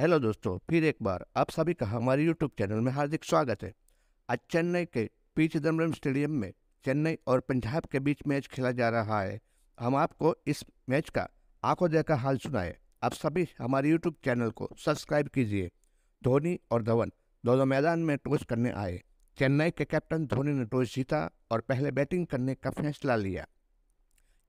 hello दोस्तों फिर एक बार आप सभी का हमारे यूट्यूब चैनल में हार्दिक स्वागत है आज चेन्नई के पी चिदम्बरम स्टेडियम में चेन्नई और पंजाब के बीच मैच खेला जा रहा है हम आपको इस मैच का आंखों देखा हाल सुनाए आप सभी हमारे यूट्यूब चैनल को सब्सक्राइब कीजिए धोनी और धवन दोनों मैदान में टॉस करने आए चेन्नई के कैप्टन धोनी ने टॉस जीता और पहले बैटिंग करने का फैसला लिया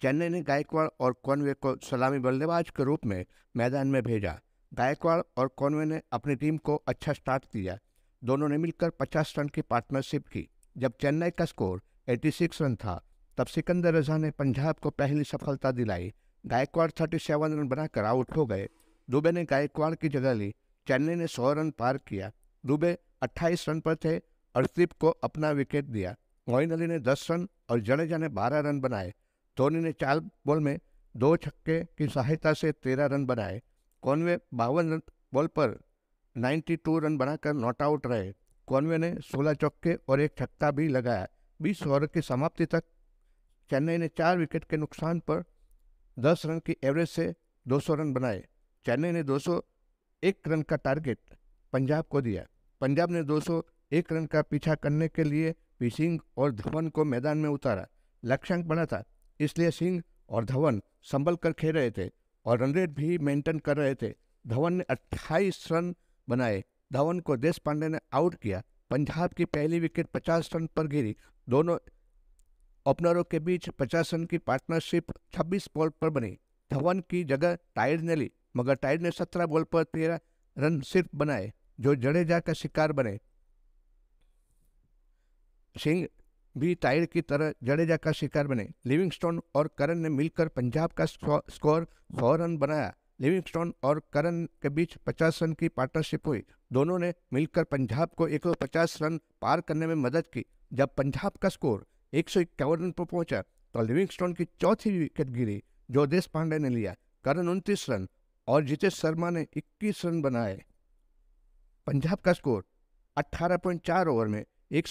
चेन्नई ने गायकवाड़ और कॉनवे को सलामी बल्लेबाज के रूप में मैदान में भेजा गायकवाड़ और कॉनवे ने अपनी टीम को अच्छा स्टार्ट दिया दोनों ने मिलकर 50 रन की पार्टनरशिप की जब चेन्नई का स्कोर 86 रन था तब सिकंदर रजा ने पंजाब को पहली सफलता दिलाई गायकवाड़ 37 रन बनाकर आउट हो गए दुबे ने गायकवाड़ की जगह ली चेन्नई ने 100 रन पार किया दुबे 28 रन पर थे अर्शदीप को अपना विकेट दिया मोइन अली ने 10 रन और जडेजा ने 12 रन बनाए धोनी ने चार बॉल में दो छक्के की सहायता से 13 रन बनाए कॉनवे बावन बॉल पर 92 रन बनाकर नॉट आउट रहे कॉनवे ने 16 चौके और एक छक्का भी लगाया 20 ओवर की समाप्ति तक चेन्नई ने चार विकेट के नुकसान पर 10 रन की एवरेज से 200 रन बनाए चेन्नई ने 201 रन का टारगेट पंजाब को दिया पंजाब ने 201 रन का पीछा करने के लिए भी सिंह और धवन को मैदान में उतारा लक्ष्यांक बना था इसलिए सिंह और धवन संभल कर खेल रहे थे और रन रेट भी मेंटेन कर रहे थे धवन ने 28 रन बनाए धवन को देश पांडे ने आउट किया पंजाब की पहली विकेट 50 रन पर गिरी दोनों ओपनरों के बीच 50 रन की पार्टनरशिप 26 बॉल पर बनी धवन की जगह टाइड ने ली मगर टाइड ने 17 बॉल पर तेरह रन सिर्फ बनाए जो जडेजा का शिकार बने सिंह भी टाइड की तरह जडेजा का शिकार बने लिविंगस्टोन और करण ने मिलकर पंजाब का स्कोर सौ रन बनाया लिविंगस्टोन और करण के बीच 50 रन की पार्टनरशिप हुई दोनों ने मिलकर पंजाब को 150 रन पार करने में मदद की जब पंजाब का स्कोर एक रन पर पहुंचा तो लिविंगस्टोन की चौथी विकेट गिरी जो देश पांडे ने लिया करण उनतीस रन और जितेश शर्मा ने 21 रन बनाए पंजाब का स्कोर 18.4 ओवर में एक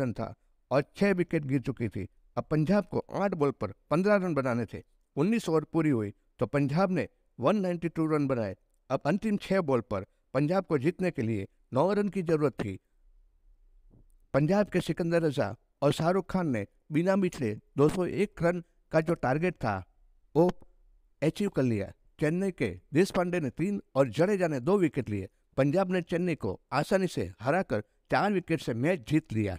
रन था और छह विकेट गिर चुकी थी अब पंजाब को आठ बॉल पर पंद्रह रन बनाने थे उन्नीस ओवर पूरी हुई तो पंजाब ने 192 रन बनाए अब अंतिम छह बॉल पर पंजाब को जीतने के लिए नौ रन की जरूरत थी पंजाब के सिकंदर रजा और शाहरुख खान ने बिना मिछले 201 रन का जो टारगेट था वो अचीव कर लिया चेन्नई के देश पांडे ने तीन और जडेजा ने दो विकेट लिए पंजाब ने चेन्नई को आसानी से हराकर चार विकेट से मैच जीत लिया